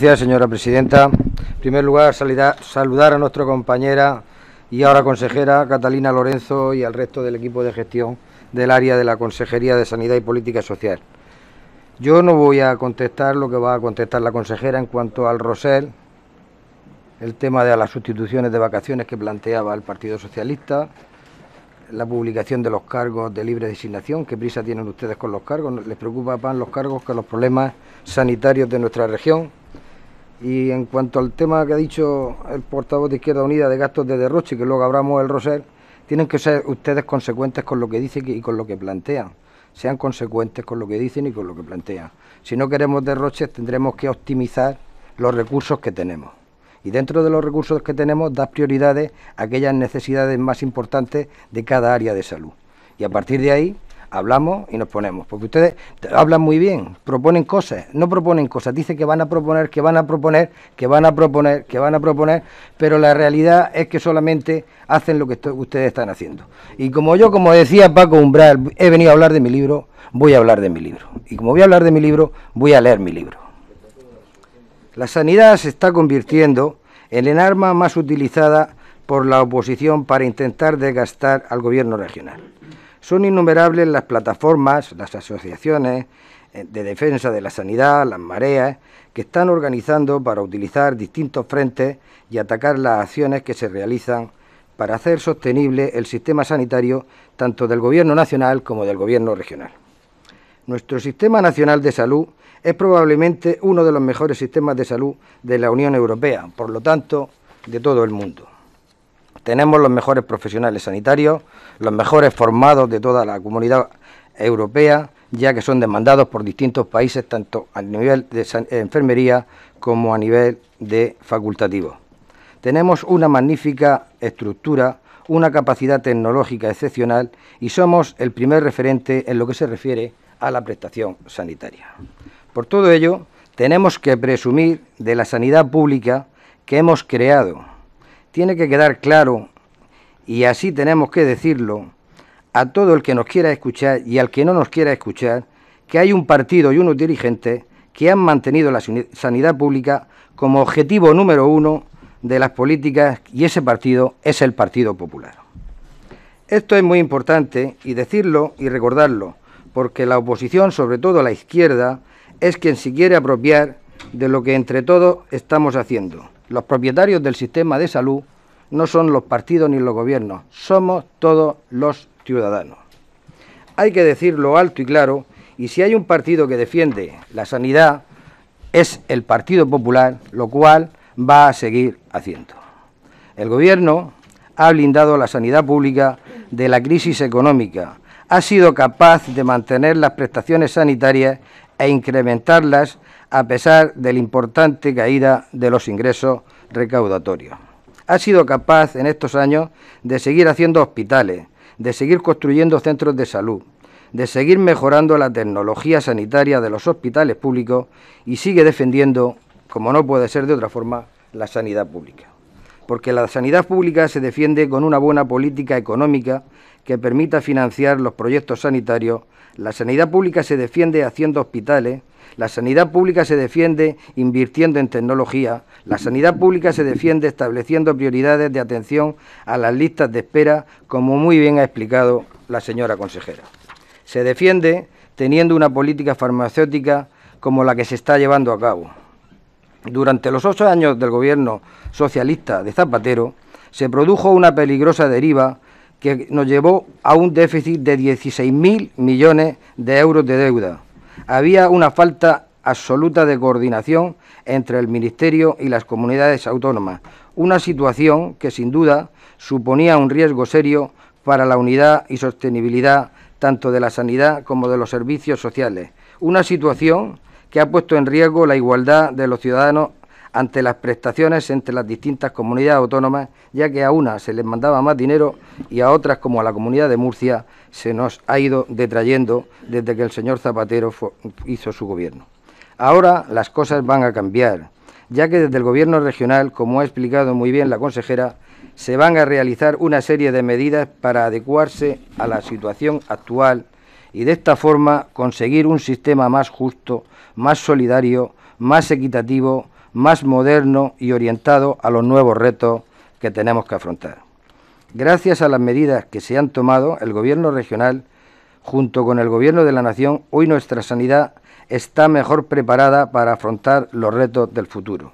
Gracias, señora presidenta. En primer lugar, saludar a nuestra compañera y ahora consejera Catalina Lorenzo y al resto del equipo de gestión del área de la Consejería de Sanidad y Política Social. Yo no voy a contestar lo que va a contestar la consejera en cuanto al Rosel, el tema de las sustituciones de vacaciones que planteaba el Partido Socialista, la publicación de los cargos de libre designación, qué prisa tienen ustedes con los cargos, les preocupa más los cargos que los problemas sanitarios de nuestra región. Y en cuanto al tema que ha dicho el portavoz de Izquierda Unida de gastos de derroche, que luego abramos el roser, tienen que ser ustedes consecuentes con lo que dicen y con lo que plantean. Sean consecuentes con lo que dicen y con lo que plantean. Si no queremos derroches, tendremos que optimizar los recursos que tenemos. Y dentro de los recursos que tenemos, dar prioridades a aquellas necesidades más importantes de cada área de salud. Y a partir de ahí, hablamos y nos ponemos. Porque ustedes hablan muy bien, proponen cosas, no proponen cosas, dicen que van a proponer, que van a proponer, que van a proponer, que van a proponer, pero la realidad es que solamente hacen lo que ustedes están haciendo. Y como yo, como decía Paco Umbral, he venido a hablar de mi libro, voy a hablar de mi libro. Y como voy a hablar de mi libro, voy a leer mi libro. La sanidad se está convirtiendo en el arma más utilizada por la oposición para intentar desgastar al gobierno regional. Son innumerables las plataformas, las asociaciones eh, de defensa de la sanidad, las mareas, que están organizando para utilizar distintos frentes y atacar las acciones que se realizan para hacer sostenible el sistema sanitario tanto del Gobierno nacional como del Gobierno regional. Nuestro sistema nacional de salud es probablemente uno de los mejores sistemas de salud de la Unión Europea, por lo tanto, de todo el mundo. Tenemos los mejores profesionales sanitarios, los mejores formados de toda la comunidad europea, ya que son demandados por distintos países, tanto a nivel de eh, enfermería como a nivel de facultativo. Tenemos una magnífica estructura, una capacidad tecnológica excepcional y somos el primer referente en lo que se refiere a la prestación sanitaria. Por todo ello, tenemos que presumir de la sanidad pública que hemos creado tiene que quedar claro, y así tenemos que decirlo, a todo el que nos quiera escuchar y al que no nos quiera escuchar, que hay un partido y unos dirigentes que han mantenido la sanidad pública como objetivo número uno de las políticas y ese partido es el Partido Popular. Esto es muy importante y decirlo y recordarlo, porque la oposición, sobre todo la izquierda, es quien se quiere apropiar de lo que entre todos estamos haciendo. Los propietarios del sistema de salud no son los partidos ni los gobiernos, somos todos los ciudadanos. Hay que decirlo alto y claro, y si hay un partido que defiende la sanidad, es el Partido Popular, lo cual va a seguir haciendo. El Gobierno ha blindado la sanidad pública de la crisis económica, ha sido capaz de mantener las prestaciones sanitarias e incrementarlas a pesar de la importante caída de los ingresos recaudatorios. Ha sido capaz en estos años de seguir haciendo hospitales, de seguir construyendo centros de salud, de seguir mejorando la tecnología sanitaria de los hospitales públicos y sigue defendiendo, como no puede ser de otra forma, la sanidad pública porque la sanidad pública se defiende con una buena política económica que permita financiar los proyectos sanitarios, la sanidad pública se defiende haciendo hospitales, la sanidad pública se defiende invirtiendo en tecnología, la sanidad pública se defiende estableciendo prioridades de atención a las listas de espera, como muy bien ha explicado la señora consejera. Se defiende teniendo una política farmacéutica como la que se está llevando a cabo. Durante los ocho años del gobierno socialista de Zapatero, se produjo una peligrosa deriva que nos llevó a un déficit de 16.000 millones de euros de deuda. Había una falta absoluta de coordinación entre el Ministerio y las comunidades autónomas, una situación que sin duda suponía un riesgo serio para la unidad y sostenibilidad tanto de la sanidad como de los servicios sociales, una situación que ha puesto en riesgo la igualdad de los ciudadanos ante las prestaciones entre las distintas comunidades autónomas, ya que a unas se les mandaba más dinero y a otras, como a la comunidad de Murcia, se nos ha ido detrayendo desde que el señor Zapatero hizo su gobierno. Ahora las cosas van a cambiar, ya que desde el gobierno regional, como ha explicado muy bien la consejera, se van a realizar una serie de medidas para adecuarse a la situación actual y de esta forma conseguir un sistema más justo, más solidario, más equitativo, más moderno y orientado a los nuevos retos que tenemos que afrontar. Gracias a las medidas que se han tomado, el Gobierno regional, junto con el Gobierno de la Nación, hoy nuestra sanidad está mejor preparada para afrontar los retos del futuro.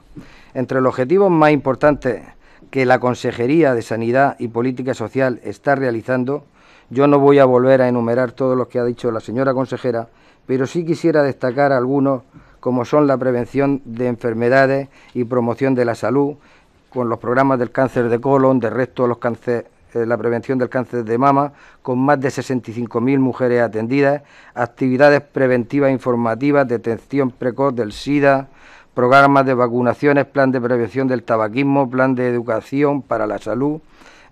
Entre los objetivos más importantes que la Consejería de Sanidad y Política Social está realizando yo no voy a volver a enumerar todos los que ha dicho la señora consejera, pero sí quisiera destacar algunos como son la prevención de enfermedades y promoción de la salud, con los programas del cáncer de colon, de resto, los cáncer, eh, la prevención del cáncer de mama, con más de 65.000 mujeres atendidas, actividades preventivas informativas, detención precoz del SIDA, programas de vacunaciones, plan de prevención del tabaquismo, plan de educación para la salud,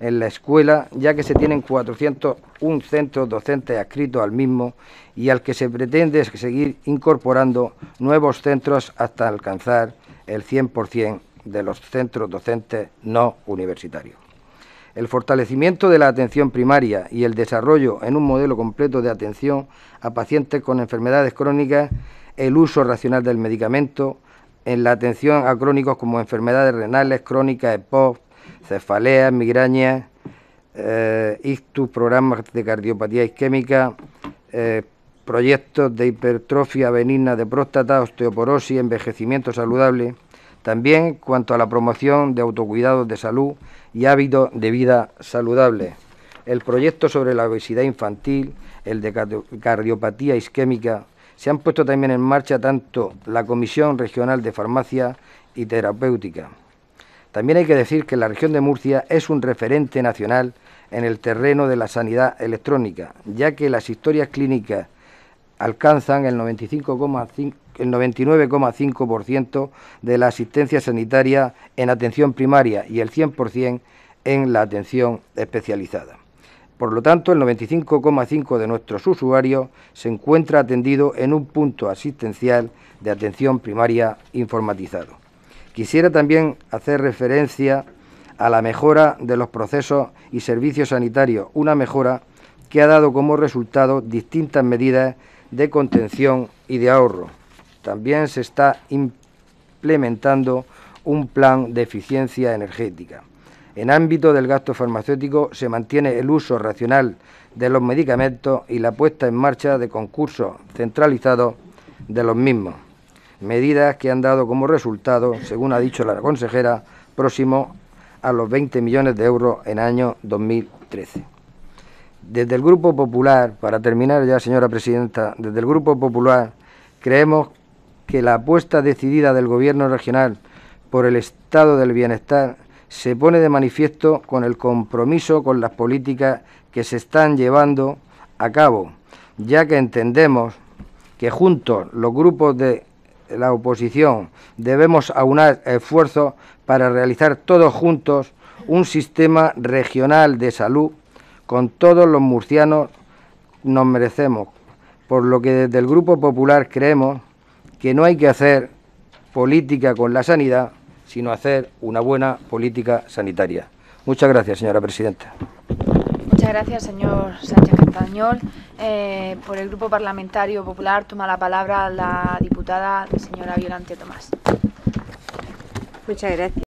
en la escuela, ya que se tienen 401 centros docentes adscritos al mismo y al que se pretende seguir incorporando nuevos centros hasta alcanzar el 100% de los centros docentes no universitarios. El fortalecimiento de la atención primaria y el desarrollo en un modelo completo de atención a pacientes con enfermedades crónicas, el uso racional del medicamento, en la atención a crónicos como enfermedades renales, crónicas, EPOC, ...cefaleas, migrañas, eh, ictus, programas de cardiopatía isquémica, eh, proyectos de hipertrofia benigna de próstata, osteoporosis, envejecimiento saludable. También cuanto a la promoción de autocuidados de salud y hábitos de vida saludables. El proyecto sobre la obesidad infantil, el de cardiopatía isquémica, se han puesto también en marcha tanto la Comisión Regional de Farmacia y Terapéutica. También hay que decir que la región de Murcia es un referente nacional en el terreno de la sanidad electrónica, ya que las historias clínicas alcanzan el 95,5 el 99,5% de la asistencia sanitaria en atención primaria y el 100% en la atención especializada. Por lo tanto, el 95,5% de nuestros usuarios se encuentra atendido en un punto asistencial de atención primaria informatizado. Quisiera también hacer referencia a la mejora de los procesos y servicios sanitarios, una mejora que ha dado como resultado distintas medidas de contención y de ahorro. También se está implementando un plan de eficiencia energética. En ámbito del gasto farmacéutico se mantiene el uso racional de los medicamentos y la puesta en marcha de concursos centralizados de los mismos medidas que han dado como resultado, según ha dicho la consejera, próximo a los 20 millones de euros en año 2013. Desde el Grupo Popular, para terminar ya, señora presidenta, desde el Grupo Popular creemos que la apuesta decidida del Gobierno regional por el estado del bienestar se pone de manifiesto con el compromiso con las políticas que se están llevando a cabo, ya que entendemos que juntos los grupos de la oposición. Debemos aunar esfuerzos para realizar todos juntos un sistema regional de salud con todos los murcianos nos merecemos, por lo que desde el Grupo Popular creemos que no hay que hacer política con la sanidad, sino hacer una buena política sanitaria. Muchas gracias, señora presidenta. Muchas gracias, señor Sánchez español. Eh, por el Grupo Parlamentario Popular toma la palabra la diputada señora Violante Tomás. Muchas gracias.